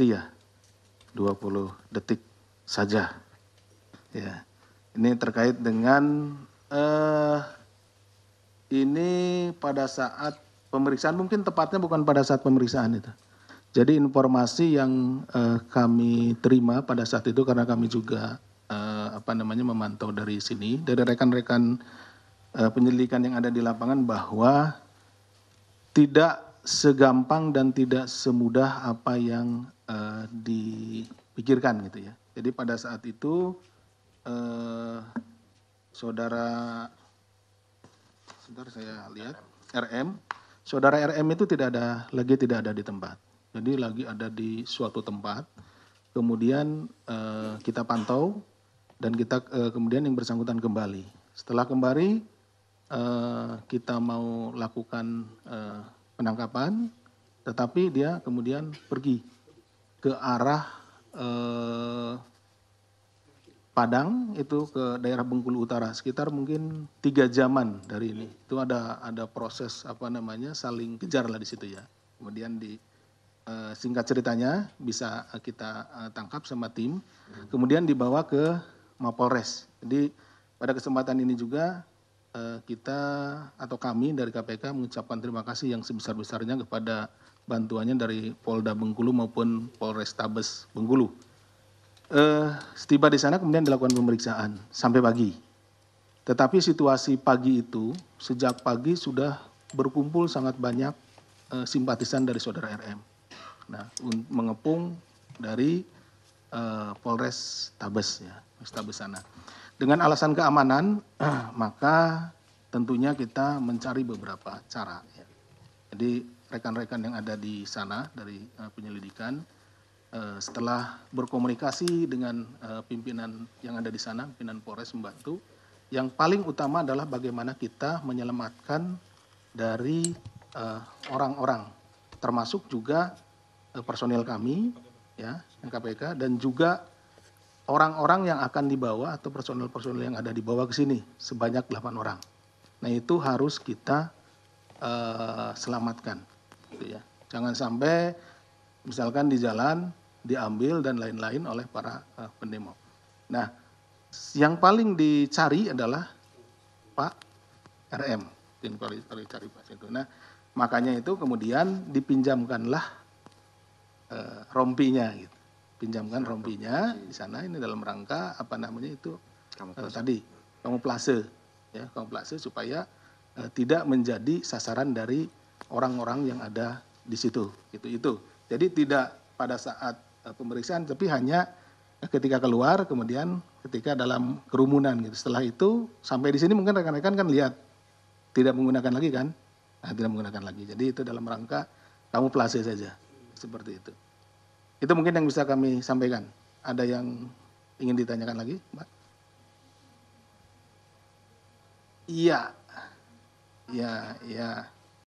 Iya, 20 detik saja. Ya, ini terkait dengan eh, ini pada saat pemeriksaan mungkin tepatnya bukan pada saat pemeriksaan itu. Jadi informasi yang eh, kami terima pada saat itu karena kami juga eh, apa namanya memantau dari sini dari rekan-rekan eh, penyelidikan yang ada di lapangan bahwa tidak segampang dan tidak semudah apa yang Eh, dipikirkan gitu ya. Jadi pada saat itu uh, saudara, sebentar saya lihat RM, saudara RM itu tidak ada lagi tidak ada di tempat. Jadi lagi ada di suatu tempat. Kemudian uh, kita pantau dan kita uh, kemudian yang bersangkutan kembali. Setelah kembali uh, kita mau lakukan uh, penangkapan, tetapi dia kemudian pergi ke arah eh, Padang itu ke daerah Bengkulu Utara sekitar mungkin tiga jaman dari ini itu ada ada proses apa namanya saling kejar lah di situ ya kemudian di eh, singkat ceritanya bisa eh, kita eh, tangkap sama tim kemudian dibawa ke Mapolres jadi pada kesempatan ini juga Eh, kita atau kami dari kpk mengucapkan terima kasih yang sebesar-besarnya kepada bantuannya dari Polda Bengkulu maupun Polrestabes Bengkulu. Eh, setiba di sana kemudian dilakukan pemeriksaan sampai pagi. Tetapi situasi pagi itu sejak pagi sudah berkumpul sangat banyak eh, simpatisan dari saudara RM. Nah, mengepung dari Eh, Polres Tabes ya, Polres Tabes sana. Dengan alasan keamanan, maka tentunya kita mencari beberapa cara. Ya. Jadi rekan-rekan yang ada di sana dari eh, penyelidikan, eh, setelah berkomunikasi dengan pimpinan yang ada di sana, pimpinan Polres membantu, yang paling utama adalah bagaimana kita menyelamatkan dari orang-orang, termasuk juga personil kami, ya KPK dan juga orang-orang yang akan dibawa atau personel-personel yang ada dibawa ke sini sebanyak 8 orang. Nah itu harus kita uh, selamatkan, gitu ya. Jangan sampai misalkan di jalan diambil dan lain-lain oleh para uh, pendemo. Nah yang paling dicari adalah Pak RM, tim cari Pak Nah makanya itu kemudian dipinjamkanlah Eh, rompinya gitu. Pinjamkan rompinya di sana ini dalam rangka apa namanya itu eh, kamuflase. Uh, tadi kamuflase ya, kamuflase supaya uh, tidak menjadi sasaran dari orang-orang yang ada di situ. Gitu itu. Jadi tidak pada saat uh, pemeriksaan tapi hanya ketika keluar kemudian ketika dalam kerumunan gitu. Setelah itu sampai di sini mungkin rekan-rekan kan lihat tidak menggunakan lagi kan? Nah, tidak menggunakan lagi. Jadi itu dalam rangka kamuflase saja seperti itu. Itu mungkin yang bisa kami sampaikan. Ada yang ingin ditanyakan lagi, Mbak? Iya, iya, iya.